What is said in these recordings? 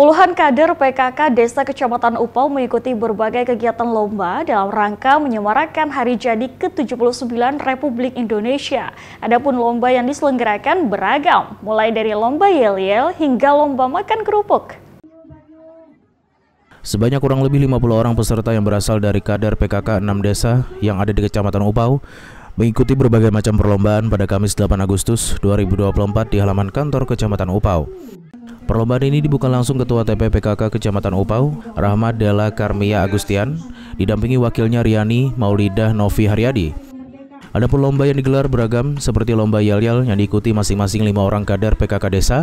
Puluhan kader PKK Desa Kecamatan Upau mengikuti berbagai kegiatan lomba dalam rangka menyemarakan hari jadi ke-79 Republik Indonesia. Adapun lomba yang diselenggarakan beragam, mulai dari lomba yel-yel hingga lomba makan kerupuk. Sebanyak kurang lebih 50 orang peserta yang berasal dari kader PKK 6 desa yang ada di Kecamatan Upau mengikuti berbagai macam perlombaan pada Kamis 8 Agustus 2024 di halaman kantor Kecamatan Upau. Perlombaan ini dibuka langsung Ketua TPPKK Kecamatan Upau, Rahmat Dela Karmia Agustian, didampingi wakilnya Riani Maulidah Novi Haryadi. Ada pun lomba yang digelar beragam seperti lomba yel-yel yang diikuti masing-masing lima orang kader PKK Desa,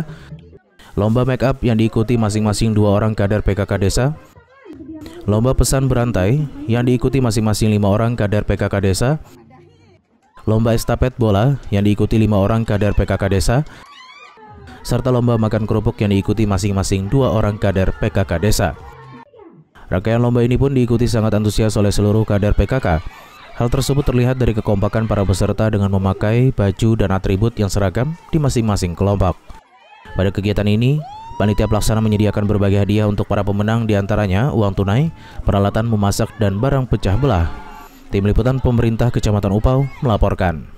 lomba make up yang diikuti masing-masing dua orang kader PKK Desa, lomba pesan berantai yang diikuti masing-masing lima orang kader PKK Desa, lomba estafet bola yang diikuti lima orang kader PKK Desa, serta lomba makan kerupuk yang diikuti masing-masing dua orang kader PKK desa. Rangkaian lomba ini pun diikuti sangat antusias oleh seluruh kader PKK. Hal tersebut terlihat dari kekompakan para peserta dengan memakai baju dan atribut yang seragam di masing-masing kelompok. Pada kegiatan ini, panitia pelaksana menyediakan berbagai hadiah untuk para pemenang diantaranya uang tunai, peralatan memasak, dan barang pecah belah. Tim Liputan Pemerintah Kecamatan Upau melaporkan.